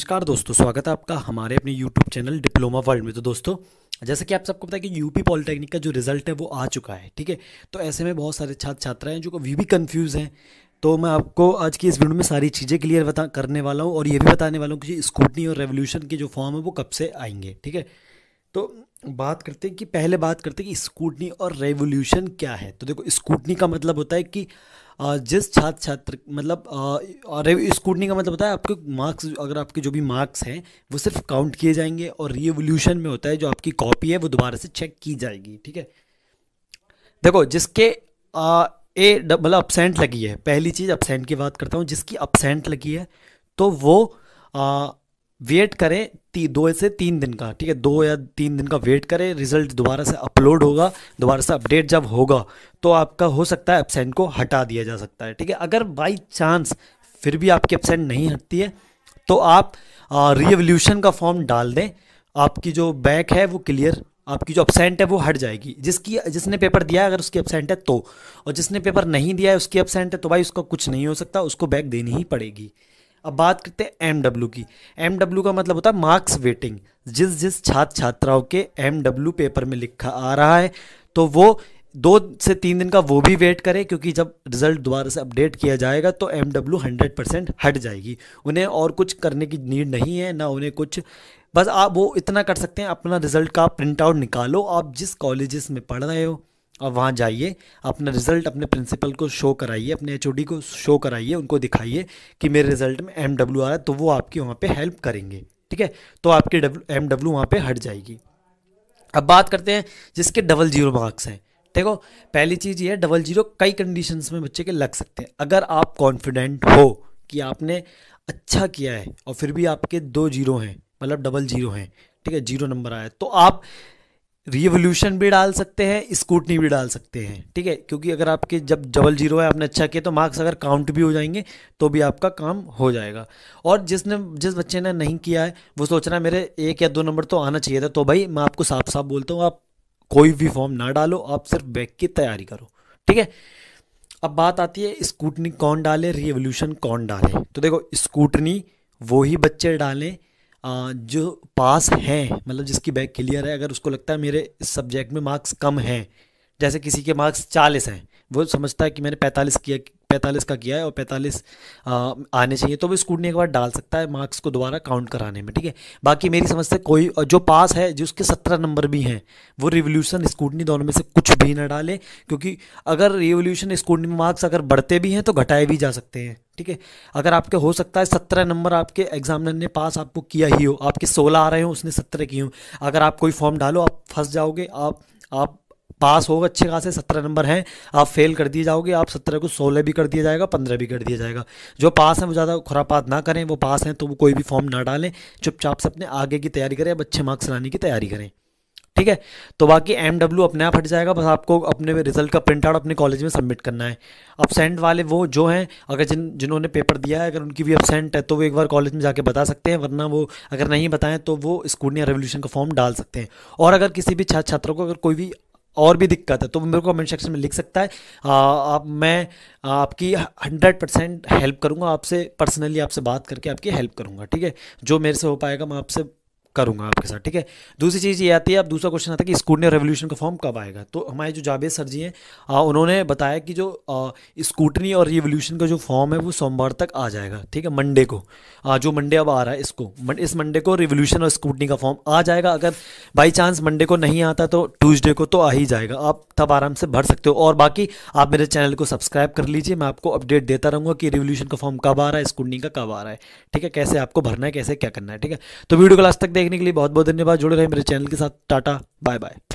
नमस्कार दोस्तों स्वागत है आपका हमारे अपने YouTube चैनल डिप्लोमा वर्ल्ड में तो दोस्तों जैसे कि आप सबको पता है कि यूपी पॉलिटेक्निक का जो रिज़ल्ट है वो आ चुका है ठीक है तो ऐसे में बहुत सारे छात्र छात्राएं हैं जो अभी भी कंफ्यूज हैं तो मैं आपको आज की इस वीडियो में सारी चीज़ें क्लियर बता करने वाला हूँ और ये भी बताने वाला हूँ कि स्कूटनी और रेवोल्यूशन के जो फॉर्म है वो कब से आएंगे ठीक है तो बात करते हैं कि पहले बात करते हैं कि स्कूटनी और रेवोल्यूशन क्या है तो देखो स्कूटनी का मतलब होता है कि जिस छात्र छात्र मतलब और स्कूटनी का मतलब बताया आपके मार्क्स अगर आपके जो भी मार्क्स हैं वो सिर्फ काउंट किए जाएंगे और रिवोल्यूशन में होता है जो आपकी कॉपी है वो दोबारा से चेक की जाएगी ठीक है देखो जिसके आ, ए मतलब अपसेंट लगी है पहली चीज़ अपसेंट की बात करता हूँ जिसकी अपसेंट लगी है तो वो आ, वेट करें ती, दो से तीन दिन का ठीक है दो या तीन दिन का वेट करें रिजल्ट दोबारा से अपलोड होगा दोबारा से अपडेट जब होगा तो आपका हो सकता है एबसेंट को हटा दिया जा सकता है ठीक है अगर बाई चांस फिर भी आपकी एबसेंट नहीं हटती है तो आप रिवोल्यूशन का फॉर्म डाल दें आपकी जो बैक है वो क्लियर आपकी जो एबसेंट है वो हट जाएगी जिसकी जिसने पेपर दिया है अगर उसकी एबसेंट है तो और जिसने पेपर नहीं दिया है उसकी एबसेंट है तो भाई उसका कुछ नहीं हो सकता उसको बैक देनी ही पड़ेगी अब बात करते हैं एम डब्ल्यू की एम डब्ल्यू का मतलब होता है मार्क्स वेटिंग जिस जिस छात्र छात्राओं के एम डब्ल्यू पेपर में लिखा आ रहा है तो वो दो से तीन दिन का वो भी वेट करें क्योंकि जब रिजल्ट दोबारा से अपडेट किया जाएगा तो एम डब्ल्यू हंड्रेड परसेंट हट जाएगी उन्हें और कुछ करने की नीड नहीं है ना उन्हें कुछ बस आप वो इतना कर सकते हैं अपना रिजल्ट का प्रिंट आउट निकालो आप जिस कॉलेजेस में पढ़ रहे हो और वहाँ जाइए अपना रिज़ल्ट अपने प्रिंसिपल को शो कराइए अपने एच को शो कराइए उनको दिखाइए कि मेरे रिज़ल्ट में एम डब्ल्यू आ रहा है तो वो आपकी वहाँ पे हेल्प करेंगे ठीक है तो आपकी डब्ल्यू एम डब्ल्यू वहाँ पर हट जाएगी अब बात करते हैं जिसके डबल जीरो मार्क्स हैं देखो पहली चीज़ ये है डबल जीरो कई कंडीशंस में बच्चे के लग सकते हैं अगर आप कॉन्फिडेंट हो कि आपने अच्छा किया है और फिर भी आपके दो जीरो हैं मतलब डबल जीरो हैं ठीक है जीरो नंबर आया तो आप रिवोल्यूशन भी डाल सकते हैं स्कूटनी भी डाल सकते हैं ठीक है क्योंकि अगर आपके जब डबल जीरो है आपने अच्छा किया तो मार्क्स अगर काउंट भी हो जाएंगे तो भी आपका काम हो जाएगा और जिसने जिस बच्चे ने नहीं किया है वो सोच रहा है मेरे एक या दो नंबर तो आना चाहिए था तो भाई मैं आपको साफ साफ बोलता हूँ आप कोई भी फॉर्म ना डालो आप सिर्फ बैग की तैयारी करो ठीक है अब बात आती है स्कूटनी कौन डाले रिवोल्यूशन कौन डाले तो देखो स्कूटनी वही बच्चे डालें जो पास हैं मतलब जिसकी बैग क्लियर है अगर उसको लगता है मेरे इस सब्जेक्ट में मार्क्स कम हैं जैसे किसी के मार्क्स चालीस हैं वो समझता है कि मैंने पैंतालीस किया पैंतालीस का किया है और पैंतालीस आने चाहिए तो भी स्कूटनी एक बार डाल सकता है मार्क्स को दोबारा काउंट कराने में ठीक है बाकी मेरी समझ से कोई जो पास है जिसके सत्रह नंबर भी हैं वो रिवोल्यूशन स्कूटनी दोनों में से कुछ भी ना डाले क्योंकि अगर रिवोल्यूशन स्कूटनी में मार्क्स अगर बढ़ते भी हैं तो घटाए भी जा सकते हैं ठीक है अगर आपके हो सकता है सत्रह नंबर आपके एग्जामिनर ने पास आपको किया ही हो आपके सोलह आ रहे हो उसने सत्रह किए हो अगर आप कोई फॉर्म डालो आप फंस जाओगे आप आप पास होगा अच्छे खासे सत्रह नंबर हैं आप फेल कर दिए जाओगे आप सत्रह को सोलह भी कर दिया जाएगा पंद्रह भी कर दिया जाएगा जो पास हैं वो ज़्यादा खुरापात ना करें वो पास हैं तो वो कोई भी फॉर्म ना डालें चुपचाप से अपने आगे की तैयारी करें अब अच्छे मार्क्स लाने की तैयारी करें ठीक है तो बाकी एम डब्ल्यू अपने आप हट जाएगा बस आपको अपने रिजल्ट का प्रिंट आउट अपने कॉलेज में सबमिट करना है अपसेंट वाले वो जो हैं अगर जिन जिन्होंने पेपर दिया है अगर उनकी भी अपसेंट है तो वो एक बार कॉलेज में जाके बता सकते हैं वरना वो अगर नहीं बताएं तो वो स्कूडनिया रेवोल्यूशन का फॉर्म डाल सकते हैं और अगर किसी भी छात्र छात्रों को अगर कोई भी और भी दिक्कत है तो मेरे को कमेंट सेक्शन में लिख सकता है आ, आप मैं आपकी हंड्रेड परसेंट हेल्प करूँगा आपसे पर्सनली आपसे बात करके आपकी हेल्प करूँगा ठीक है जो मेरे से हो पाएगा मैं आपसे करूंगा आपके साथ ठीक है दूसरी चीज़ ये आती है अब दूसरा क्वेश्चन आता है कि स्कूटनी और रेवोल्यूशन का फॉर्म कब आएगा तो हमारे जो जावेद सर जी हैं उन्होंने बताया कि जो स्कूटनी और रेवोल्यूशन का जो फॉर्म है वो सोमवार तक आ जाएगा ठीक है मंडे को आ, जो मंडे अब आ रहा है इसको इस मंडे को रिवोल्यूशन और स्कूटनी का फॉर्म आ जाएगा अगर बाई चांस मंडे को नहीं आता तो ट्यूजडे को तो आ ही जाएगा आप तब आराम से भर सकते हो और बाकी आप मेरे चैनल को सब्सक्राइब कर लीजिए मैं आपको अपडेट देता रहूँगा कि रिवोल्यूशन का फॉर्म कब आ रहा है स्कूटनी का कब आ रहा है ठीक है कैसे आपको भरना है कैसे क्या करना है ठीक है तो वीडियो क्लास तक देख देखने के लिए बहुत बहुत धन्यवाद जुड़े रहे मेरे चैनल के साथ टाटा बाय बाय